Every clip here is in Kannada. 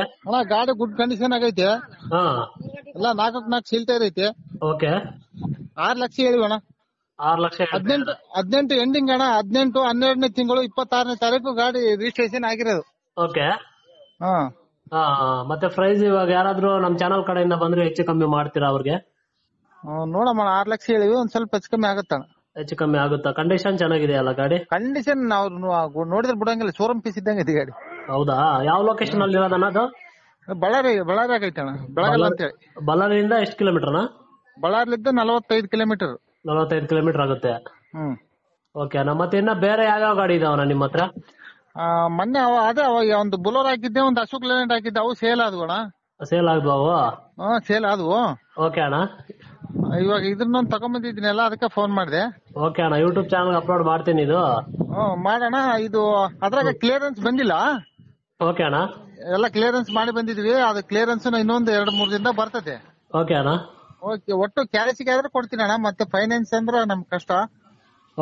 ಅಣ್ಣ ಗಾಡಿ ಗುಡ್ ಕಂಡೀಷನ್ ಆಗೈತೆ ಹಾ ಎಲ್ಲ ನಾಲ್ಕಕ್ ನಾಲ್ಕು ಸೀಲ್ ಟೈರ್ ಓಕೆ ಆರ್ ಲಕ್ಷ ಹೇಳಿ ಅಣ್ಣ ಆರ್ ಲಕ್ಷ ಹದಿನೆಂಟು ಹದಿನೆಂಟು ಎಂಡಿಂಗ್ ಅಣ್ಣ ಹದಿನೆಂಟು ಹನ್ನೆರಡನೇ ತಿಂಗಳು ಇಪ್ಪತ್ತಾರನೇ ತಾರೀಕು ಗಾಡಿ ರಿಜಿಸ್ಟ್ರೇಷನ್ ಆಗಿರೋದು ಓಕೆ ಹಾ ಹಾ ಮತ್ತೆ ಪ್ರೈಸ್ ಇವಾಗ ಯಾರಾದ್ರೂ ನಮ್ ಚಾನಲ್ ಕಡೆಯಿಂದ ಬಂದ್ರೆ ಹೆಚ್ಚು ಕಮ್ಮಿ ಮಾಡ್ತೀರಾ ಅವ್ರಿಗೆ ನೋಡಮ್ಮ ಆರ್ ಲಕ್ಷ ಹೇಳಿವಿ ಒಂದ್ ಸ್ವಲ್ಪ ಹೆಚ್ಚು ಕಮ್ಮಿ ಆಗುತ್ತ ಹೆಚ್ಚು ಕಮ್ಮಿ ಆಗುತ್ತಾ ಕಂಡೀಷನ್ ಚೆನ್ನಾಗಿದೆ ಅಲ್ಲ ಗಾಡಿ ಕಂಡೀಷನ್ ಅವ್ರು ನೋಡಿದ್ರೆ ಬಿಡಂಗಿಲ್ಲ ಶೋರೂಮ್ ಪೀಸ್ ಇದ್ದಂಗೆ ಇದೆ ಗಾಡಿ ಹೌದಾ ಯಾವ ಲೊಕೇಶನ್ ಅಲ್ಲಿ ಇರೋದಣ್ಣ ಅದು ಬಳ್ಳಾರಿ ಬಳ್ಳಾರಿ ಆಗೈತೆ ಅಣ್ಣ ಅಂತ ಅಂತೇಳಿ ಬಳ್ಳಾರಿಯಿಂದ ಎಷ್ಟು ಕಿಲೋಮೀಟರ್ ಅಣ್ಣ ಬಳ್ಳಾರಿಲಿದ್ದ ನಲವತ್ತೈದು ಕಿಲೋಮೀಟರ್ ನಲವತ್ತೈದು ಕಿಲೋಮೀಟರ್ ಆಗುತ್ತೆ ಹ್ಮ್ ಓಕೆ ಅಣ್ಣ ಮತ್ತೆ ಇನ್ನ ಬೇರೆ ಯಾವ್ಯಾವ ಗಾಡಿ ಇದಾವಣ್ಣ ನಿಮ್ಮ ಹತ್ರ ಮೊನ್ನೆ ಅವ ಅದೇ ಅವ ಒಂದು ಬುಲೋರ್ ಹಾಕಿದ್ದೆ ಒಂದು ಅಶೋಕ್ ಲೇಲ್ಯಾಂಡ್ ಹಾಕಿದ್ದೆ ಅವು ಸೇಲ್ ಆದ್ವು ಅಣ್ಣ ಸೇಲ್ ಅವು ಹಾ ಸೇಲ್ ಆದ್ವು ಓಕೆ ಅಣ್ಣ ಇವಾಗ ಇದನ್ನೊಂದು ತಗೊಂಬಂದಿದ್ದೀನಲ್ಲ ಅದಕ್ಕೆ ಫೋನ್ ಮಾಡಿದೆ ಓಕೆ ಅಣ್ಣ ಯೂಟ್ಯೂಬ್ ಚಾನಲ್ ಅಪ್ಲೋಡ್ ಮಾಡ್ತೀನಿ ಇದು ಹ್ಮ್ ಮಾಡೋಣ ಇದು ಅದ್ರಾಗ ಕ್ಲಿಯರೆನ್ಸ್ ಬಂದಿಲ್ಲ ಓಕೆ ಅಣ್ಣ ಎಲ್ಲ ಕ್ಲಿಯರೆನ್ಸ್ ಮಾಡಿ ಬಂದಿದ್ವಿ ಅದು ಕ್ಲಿಯರೆನ್ಸ್ ಇನ್ನೊಂದು ಎರಡು ಮೂರು ದಿನ ಬರ್ತದೆ ಓಕೆ ಅಣ್ಣ ಓಕೆ ಒಟ್ಟು ಕ್ಯಾಶಿಗೆ ಆದ್ರೆ ಕೊಡ್ತೀನಿ ಅಣ್ಣ ಮತ್ತೆ ಫೈನಾನ್ಸ್ ಅಂದ್ರೆ ನಮ್ ಕಷ್ಟ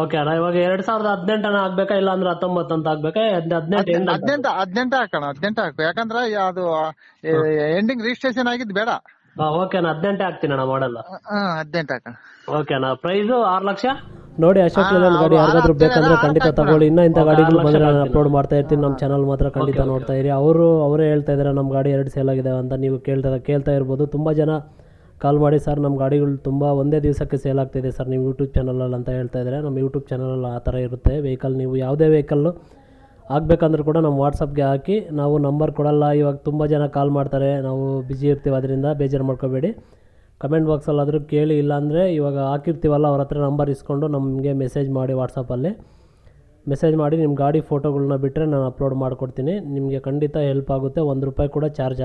ಓಕೆ ಅಣ್ಣ ಇವಾಗ ಎರಡ್ ಸಾವಿರದ ಹದಿನೆಂಟು ಅಣ್ಣ ಆಗ್ಬೇಕಾ ಇಲ್ಲ ಅಂದ್ರೆ ಹತ್ತೊಂಬತ್ತು ಅಂತ ಆಗ್ಬೇಕಾ ಹದಿನೆಂಟು ಹದಿನೆಂಟು ಹದಿನೆಂಟು ಹಾಕೋಣ ಹದಿನೆಂಟು ಹಾಕು ಯಾಕಂದ್ರೆ ಅದು ಎಂಡಿಂಗ್ ರಿಜಿಸ್ಟ್ರೇಷನ್ ಆಗಿದ್ ಬೇಡ ಹಾ ಓಕೆ ಅಣ್ಣ ಹದಿನೆಂಟೇ ಹಾಕ್ತೀನಿ ಅಣ್ಣ ಮಾಡಲ್ಲ ಹದಿನೆಂಟು ಹಾಕಣ ಓಕೆ ಅಣ್ಣ ಪ್ರೈಸ್ ಆರು ಲಕ್ಷ ನೋಡಿ ಅಶೋಕ್ ಲೇಲ್ಯಾಂಡ್ ಗಾಡಿ ಯಾರಿಗಾದ್ರೂ ಬೇಕಂದ್ರೆ ಖಂಡಿತ ತಗೊಳ್ಳಿ ಇನ್ನೂ ಇಂಥ ಗಾಡಿಗಳು ಬಂದ್ರೆ ನಾನು ಅಪ್ಲೋಡ್ ಮಾಡ್ತಾ ಇರ್ತೀನಿ ನಮ್ಮ ಚಾನಲ್ ಮಾತ್ರ ಖಂಡಿತ ನೋಡ್ತಾ ಇರಿ ಅವರು ಅವರೇ ಹೇಳ್ತಾ ಇದ್ದಾರೆ ನಮ್ಮ ಗಾಡಿ ಎರಡು ಸೇಲ್ ಆಗಿದೆ ಅಂತ ನೀವು ಕೇಳ್ತಾ ಕೇಳ್ತಾ ಇರ್ಬೋದು ತುಂಬ ಜನ ಕಾಲ್ ಮಾಡಿ ಸರ್ ನಮ್ಮ ಗಾಡಿಗಳು ತುಂಬ ಒಂದೇ ದಿವಸಕ್ಕೆ ಸೇಲ್ ಆಗ್ತಿದೆ ಸರ್ ನಿಮ್ಮ ಯೂಟ್ಯೂಬ್ ಚಾನಲಲ್ಲಿ ಅಂತ ಹೇಳ್ತಾ ಇದ್ದಾರೆ ನಮ್ಮ ಯೂಟ್ಯೂಬ್ ಚಾನಲಲ್ಲಿ ಆ ಥರ ಇರುತ್ತೆ ವೆಹಿಕಲ್ ನೀವು ಯಾವುದೇ ವೆಹಿಕಲ್ಲು ಆಗಬೇಕಂದ್ರೂ ಕೂಡ ನಮ್ಮ ವಾಟ್ಸಪ್ಗೆ ಹಾಕಿ ನಾವು ನಂಬರ್ ಕೊಡಲ್ಲ ಇವಾಗ ತುಂಬ ಜನ ಕಾಲ್ ಮಾಡ್ತಾರೆ ನಾವು ಬ್ಯುಸಿ ಇರ್ತೀವಿ ಅದರಿಂದ ಬೇಜಾರು ಮಾಡ್ಕೋಬೇಡಿ ಕಮೆಂಟ್ ಆದರೂ ಕೇಳಿ ಇಲ್ಲಾಂದರೆ ಇವಾಗ ಹಾಕಿರ್ತೀವಲ್ಲ ಅವ್ರ ಹತ್ರ ನಂಬರ್ ಇಸ್ಕೊಂಡು ನಮಗೆ ಮೆಸೇಜ್ ಮಾಡಿ ವಾಟ್ಸಪ್ಪಲ್ಲಿ ಮೆಸೇಜ್ ಮಾಡಿ ನಿಮ್ಮ ಗಾಡಿ ಫೋಟೋಗಳನ್ನ ಬಿಟ್ಟರೆ ನಾನು ಅಪ್ಲೋಡ್ ಮಾಡಿಕೊಡ್ತೀನಿ ನಿಮಗೆ ಖಂಡಿತ ಹೆಲ್ಪ್ ಆಗುತ್ತೆ ಒಂದು ರೂಪಾಯಿ ಕೂಡ ಚಾರ್ಜ್